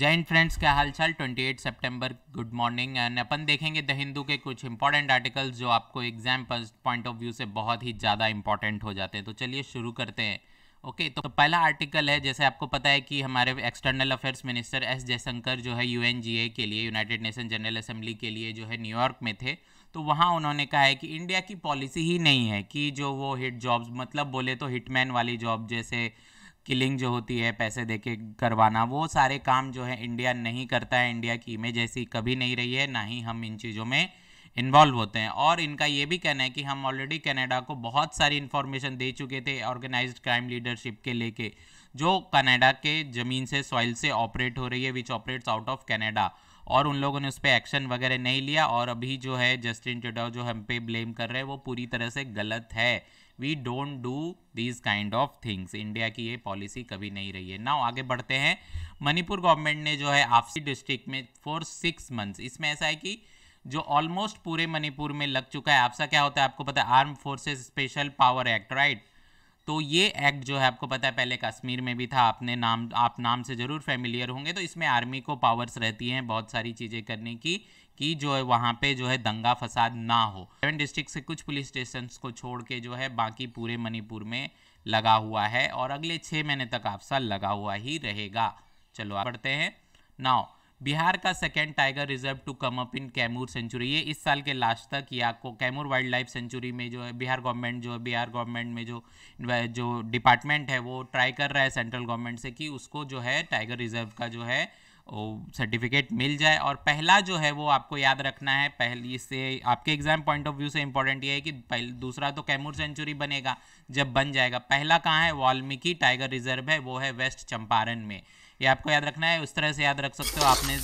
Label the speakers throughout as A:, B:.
A: Jain friends क्या हालचाल 28 सितंबर गुड मॉर्निंग एंड अपन देखेंगे द हिंदू के कुछ इंपॉर्टेंट आर्टिकल्स जो आपको एग्जाम पॉइंट ऑफ व्यू से बहुत ही ज़्यादा इंपॉर्टेंट हो जाते हैं तो चलिए शुरू करते हैं ओके okay, तो पहला आर्टिकल है जैसे आपको पता है कि हमारे external affairs minister S Jaishankar जो है यू के लिए यूनाइटेड नेशन जनरल असेंबली के लिए जो है न्यूयॉर्क में थे तो वहाँ उन्होंने कहा है कि इंडिया की पॉलिसी ही नहीं है कि जो वो हिट जॉब्स मतलब बोले तो हिटमैन वाली जॉब जैसे किलिंग जो होती है पैसे के करवाना वो सारे काम जो है इंडिया नहीं करता है इंडिया की इमेज ऐसी कभी नहीं रही है ना ही हम इन चीज़ों में इन्वॉल्व होते हैं और इनका ये भी कहना है कि हम ऑलरेडी कनाडा को बहुत सारी इन्फॉर्मेशन दे चुके थे ऑर्गेनाइज्ड क्राइम लीडरशिप के लेके जो कनाडा के ज़मीन से सॉइल से ऑपरेट हो रही है which operates out of Canada और उन लोगों ने उस पर एक्शन वगैरह नहीं लिया और अभी जो है जस्टिन ट्रूडो जो हम पे ब्लेम कर रहे हैं वो पूरी तरह से गलत है we don't do these kind of things India की ये पॉलिसी कभी नहीं रही है ना आगे बढ़ते हैं मणिपुर गवर्नमेंट ने जो है आपसी डिस्ट्रिक्ट में फॉर सिक्स मंथ्स इसमें ऐसा है कि जो ऑलमोस्ट पूरे मणिपुर में लग चुका है आपसा क्या होता है आपको पता है arm forces special power act right तो ये एक्ट जो है आपको पता है पहले कश्मीर में भी था आपने नाम आप नाम से ज़रूर फेमिलियर होंगे तो इसमें आर्मी को पावर्स रहती हैं बहुत सारी चीज़ें करने की कि जो है वहाँ पे जो है दंगा फसाद ना हो सेवन डिस्ट्रिक्ट से कुछ पुलिस स्टेशन को छोड़ के जो है बाकी पूरे मणिपुर में लगा हुआ है और अगले छः महीने तक आपसा लगा हुआ ही रहेगा चलो आप पढ़ते हैं नाव बिहार का second tiger reserve to come up in Kaimur sanctuary ये इस साल के लास्ट तक ये आपको कैमूर वाइल्ड लाइफ सेंचुरी में जो है बिहार गवर्नमेंट जो है बिहार गवर्नमेंट में जो जो डिपार्टमेंट है वो ट्राई कर रहा है सेंट्रल गवर्नमेंट से कि उसको जो है टाइगर रिजर्व का जो है वो सर्टिफिकेट मिल जाए और पहला जो है वो आपको याद रखना है पहली से आपके एग्जाम पॉइंट ऑफ व्यू से इंपॉर्टेंट ये है कि पहले दूसरा तो कैमूर सेंचुरी बनेगा जब बन जाएगा पहला कहाँ है वाल्मीकि टाइगर रिजर्व है वो है वेस्ट चंपारण में ये आपको याद रखना है उस तरह से याद रख सकते हो आपने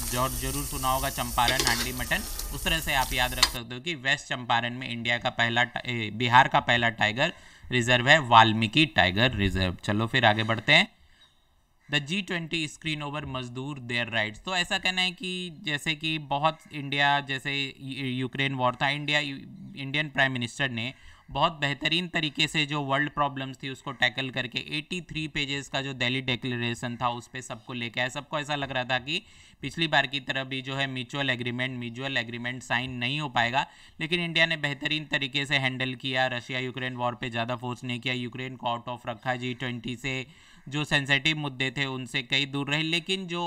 A: जरूर सुना होगा चंपारण हांडी मटन उस तरह से आप याद रख सकते हो कि वेस्ट चंपारण में इंडिया का पहला बिहार का पहला टाइगर रिजर्व है वाल्मीकि टाइगर रिजर्व चलो फिर आगे बढ़ते हैं the G twenty screen over मजदूर देयर राइट्स तो ऐसा कहना है कि जैसे कि बहुत इंडिया जैसे यूक्रेन वॉर था इंडिया इंडियन प्राइम मिनिस्टर ने बहुत बेहतरीन तरीके से जो वर्ल्ड प्रॉब्लम्स थी उसको टैकल करके 83 पेजेस का जो दिल्ली डिक्लेरेशन था उस पर सबको लेके आया सबको ऐसा लग रहा था कि पिछली बार की तरह भी जो है mutual agreement mutual agreement sign नहीं हो पाएगा लेकिन इंडिया ने बेहतरीन तरीके से हैंडल किया रशिया यूक्रेन वॉर पर ज़्यादा फोर्स नहीं किया यूक्रेन को आउट ऑफ रखा जी ट्वेंटी से जो सेंसेटिव मुद्दे थे उनसे कई दूर रहे लेकिन जो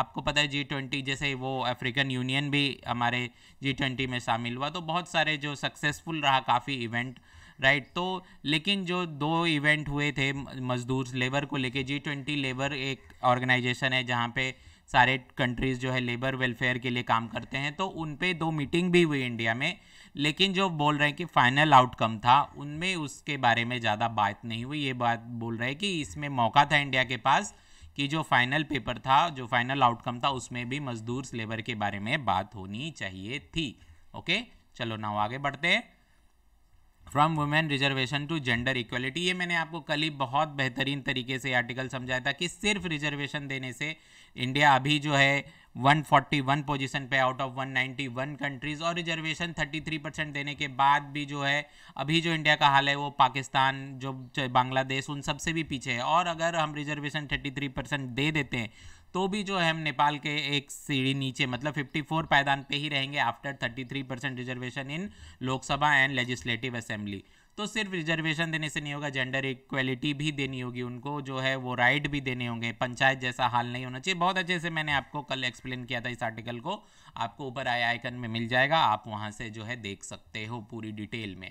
A: आपको पता है जी ट्वेंटी जैसे वो अफ्रीकन यूनियन भी हमारे जी ट्वेंटी में शामिल हुआ तो बहुत सारे जो सक्सेसफुल रहा काफ़ी इवेंट राइट तो लेकिन जो दो इवेंट हुए थे मजदूर लेबर को लेके जी ट्वेंटी लेबर एक ऑर्गेनाइजेशन है जहाँ पे सारे कंट्रीज़ जो है लेबर वेलफेयर के लिए काम करते हैं तो उन पर दो मीटिंग भी हुई इंडिया में लेकिन जो बोल रहे हैं कि फाइनल आउटकम था उनमें उसके बारे में ज़्यादा बात नहीं हुई ये बात बोल रहे हैं कि इसमें मौका था इंडिया के पास कि जो फाइनल पेपर था जो फाइनल आउटकम था उसमें भी मजदूर लेबर के बारे में बात होनी चाहिए थी ओके चलो ना आगे बढ़ते हैं from women reservation to gender equality ये मैंने आपको कल ही बहुत बेहतरीन तरीके से आर्टिकल समझाया था कि सिर्फ रिजर्वेशन देने से इंडिया अभी जो है 141 पोजीशन पे आउट ऑफ 191 कंट्रीज़ और रिजर्वेशन 33 परसेंट देने के बाद भी जो है अभी जो इंडिया का हाल है वो पाकिस्तान जो बांग्लादेश उन सबसे भी पीछे है और अगर हम रिजर्वेशन 33 परसेंट दे देते हैं तो भी जो है हम नेपाल के एक सीढ़ी नीचे मतलब 54 पायदान पे ही रहेंगे after 33 percent reservation in Lok Sabha and legislative assembly तो सिर्फ रिजर्वेशन देने से नहीं होगा जेंडर इक्वलिटी भी देनी होगी उनको जो है वो राइट भी देने होंगे पंचायत जैसा हाल नहीं होना चाहिए बहुत अच्छे से मैंने आपको कल एक्सप्लेन किया था इस आर्टिकल को आपको ऊपर आए आइकन में मिल जाएगा आप वहाँ से जो है देख सकते हो पूरी डिटेल में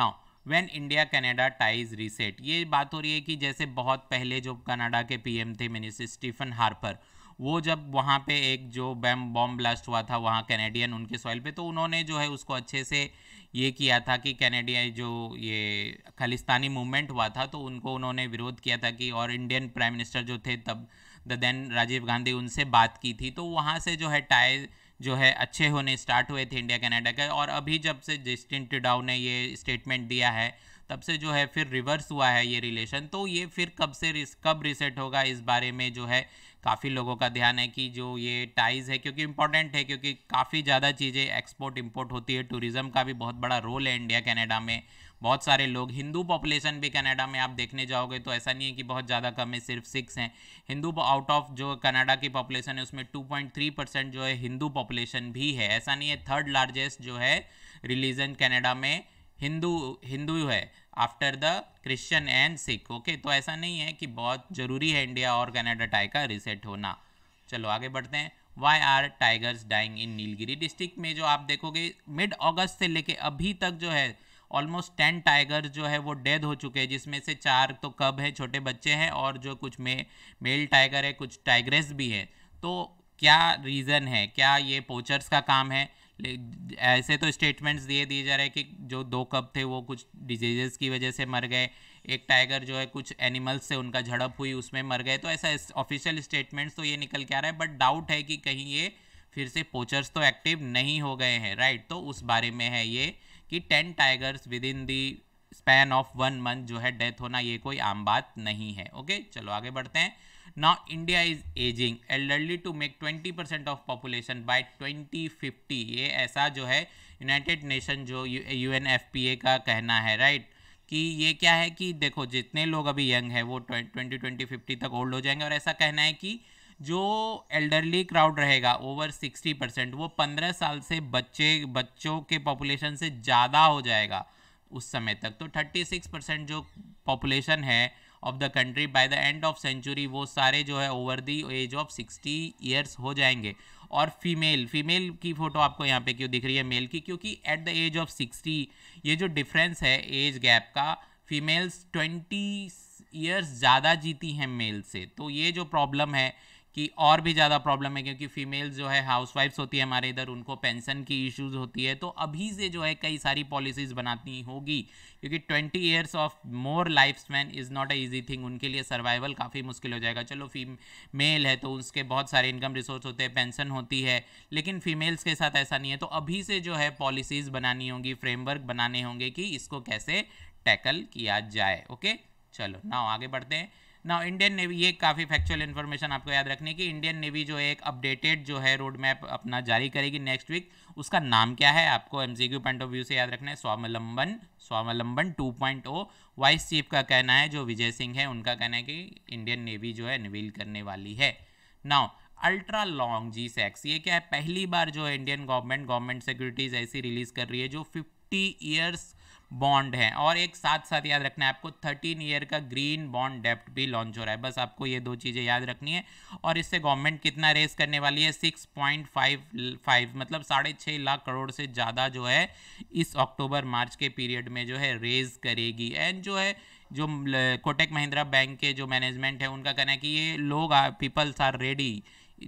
A: now when India Canada ties reset ये बात हो रही है कि जैसे बहुत पहले जो कनाडा के पीएम थे मिनिस्टर स्टीफन हार्पर वो जब वहाँ पे एक जो बैम बॉम्ब ब्लास्ट हुआ था वहाँ कैनेडियन उनके सॉइल पे तो उन्होंने जो है उसको अच्छे से ये किया था कि कैनेडिया जो ये खालिस्तानी मूवमेंट हुआ था तो उनको उन्होंने विरोध किया था कि और इंडियन प्राइम मिनिस्टर जो थे तब द देन राजीव गांधी उनसे बात की थी तो वहाँ से जो है टाई जो है अच्छे होने स्टार्ट हुए थे इंडिया कनाडा के और अभी जब से जस्टिन टिडाउ ने ये स्टेटमेंट दिया है तब से जो है फिर रिवर्स हुआ है ये रिलेशन तो ये फिर कब से कब रिसेट होगा इस बारे में जो है काफ़ी लोगों का ध्यान है कि जो ये टाइज़ है क्योंकि इम्पोर्टेंट है क्योंकि काफ़ी ज़्यादा चीज़ें एक्सपोर्ट इम्पोर्ट होती है टूरिज़्म का भी बहुत बड़ा रोल है इंडिया कैनेडा में बहुत सारे लोग हिंदू पॉपुलेशन भी कनाडा में आप देखने जाओगे तो ऐसा नहीं है कि बहुत ज़्यादा कम है सिर्फ सिक्स हैं हिंदू आउट ऑफ जो कनाडा की पॉपुलेशन है उसमें 2.3 परसेंट जो है हिंदू पॉपुलेशन भी है ऐसा नहीं है थर्ड लार्जेस्ट जो है रिलीजन कनाडा में हिंदू हिंदू है after the Christian and Sikh okay तो ऐसा नहीं है कि बहुत जरूरी है इंडिया और कनाडा टाई का रिसेट होना चलो आगे बढ़ते हैं why are tigers dying in Nilgiri district में जो आप देखोगे मिड अगस्त से लेके अभी तक जो है ऑलमोस्ट टेन टाइगर जो है वो डेड हो चुके हैं जिसमें से चार तो कब है छोटे बच्चे हैं और जो कुछ मे मेल टाइगर है कुछ टाइग्रेस भी हैं तो क्या रीज़न है क्या ये पोचर्स का काम है ऐसे तो स्टेटमेंट्स दिए दिए जा रहे हैं कि जो दो कब थे वो कुछ डिजीजेस की वजह से मर गए एक टाइगर जो है कुछ एनिमल्स से उनका झड़प हुई उसमें मर गए तो ऐसा ऑफिशियल स्टेटमेंट्स तो ये निकल के आ रहा है बट डाउट है कि कहीं ये फिर से पोचर्स तो एक्टिव नहीं हो गए हैं राइट तो उस बारे में है ये कि ten tigers within the span of one month जो है डेथ होना ये कोई आम बात नहीं है ओके चलो आगे बढ़ते हैं now india is aging elderly to make 20% of population by 2050 ये ऐसा जो है यूनाइटेड नेशन जो U N F P A का कहना है राइट right? कि ये क्या है कि देखो जितने लोग अभी यंग है वो ट्वेंटी ट्वेंटी फिफ्टी तक ओल्ड हो जाएंगे और ऐसा कहना है कि जो एल्डरली क्राउड रहेगा ओवर सिक्सटी परसेंट वो पंद्रह साल से बच्चे बच्चों के पॉपुलेशन से ज़्यादा हो जाएगा उस समय तक तो थर्टी सिक्स परसेंट जो पॉपुलेशन है of the country by the end of century वो सारे जो है over the age of sixty years हो जाएंगे और फीमेल फीमेल की फ़ोटो आपको यहाँ पे क्यों दिख रही है मेल की क्योंकि at the age of sixty ये जो डिफरेंस है एज गैप का फीमेल्स ट्वेंटी ईयर्स ज़्यादा जीती हैं मेल से तो ये जो प्रॉब्लम है कि और भी ज़्यादा प्रॉब्लम है क्योंकि फीमेल्स जो है हाउसवाइफ्स होती है हमारे इधर उनको पेंशन की इश्यूज होती है तो अभी से जो है कई सारी पॉलिसीज़ बनानी होगी क्योंकि twenty years of more life span is not a easy thing उनके लिए सर्वाइवल काफ़ी मुश्किल हो जाएगा चलो फीमेल है तो उसके बहुत सारे इनकम रिसोर्स होते हैं पेंशन होती है लेकिन फीमेल्स के साथ ऐसा नहीं है तो अभी से जो है पॉलिसीज़ बनानी होंगी फ्रेमवर्क बनाने होंगे कि इसको कैसे टैकल किया जाए ओके चलो ना आगे बढ़ते हैं ना इंडियन नेवी ये काफ़ी फैक्चुअल इन्फॉर्मेशन आपको याद रखने की इंडियन नेवी जो है एक अपडेटेड जो है रोड मैप अपना जारी करेगी नेक्स्ट वीक उसका नाम क्या है आपको एम पॉइंट ऑफ व्यू से याद रखना है Swavlamban Swavlamban two point O vice chief का कहना है जो विजय सिंह है उनका कहना है कि इंडियन नेवी जो है निवील करने वाली है now ultra long G secs ये क्या है पहली बार जो है इंडियन गवर्नमेंट गवर्नमेंट सिक्योरिटीज़ ऐसी रिलीज़ कर रही है जो फिफ्टी ईयर्स बॉन्ड है और एक साथ साथ याद रखना है आपको थर्टीन ईयर का ग्रीन बॉन्ड डेप्ट भी लॉन्च हो रहा है बस आपको ये दो चीज़ें याद रखनी है और इससे गवर्नमेंट कितना रेस करने वाली है सिक्स पॉइंट फाइव फाइव मतलब साढ़े छः लाख करोड़ से ज़्यादा जो है इस अक्टूबर मार्च के पीरियड में जो है रेज करेगी एंड जो है जो कोटेक महिंद्रा बैंक के जो मैनेजमेंट है उनका कहना है कि ये लोग पीपल्स आर रेडी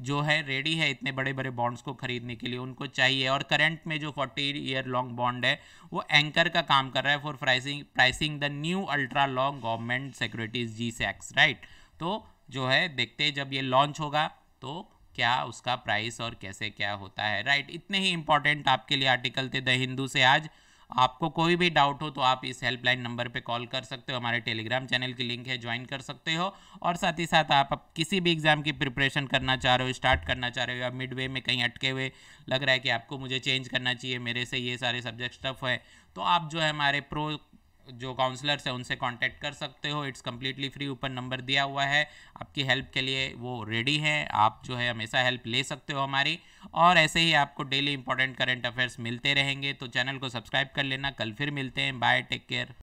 A: जो है रेडी है इतने बड़े बड़े बॉन्ड्स को खरीदने के लिए उनको चाहिए और करंट में जो 40 ईयर लॉन्ग बॉन्ड है वो एंकर का काम कर रहा है for pricing pricing the new ultra long government securities G secs right तो जो है देखते जब ये लॉन्च होगा तो क्या उसका प्राइस और कैसे क्या होता है राइट इतने ही इंपॉर्टेंट आपके लिए आर्टिकल थे द हिंदू से आज आपको कोई भी डाउट हो तो आप इस हेल्पलाइन नंबर पे कॉल कर सकते हो हमारे टेलीग्राम चैनल की लिंक है ज्वाइन कर सकते हो और साथ ही साथ आप, किसी भी एग्ज़ाम की प्रिपरेशन करना चाह रहे हो स्टार्ट करना चाह रहे हो या मिड वे में कहीं अटके हुए लग रहा है कि आपको मुझे चेंज करना चाहिए मेरे से ये सारे सब्जेक्ट टफ है तो आप जो है हमारे प्रो जो काउंसलर्स हैं उनसे कांटेक्ट कर सकते हो इट्स कम्प्लीटली फ्री ऊपर नंबर दिया हुआ है आपकी हेल्प के लिए वो रेडी हैं आप जो है हमेशा हेल्प ले सकते हो हमारी और ऐसे ही आपको डेली इंपॉर्टेंट करेंट अफेयर्स मिलते रहेंगे तो चैनल को सब्सक्राइब कर लेना कल फिर मिलते हैं बाय टेक केयर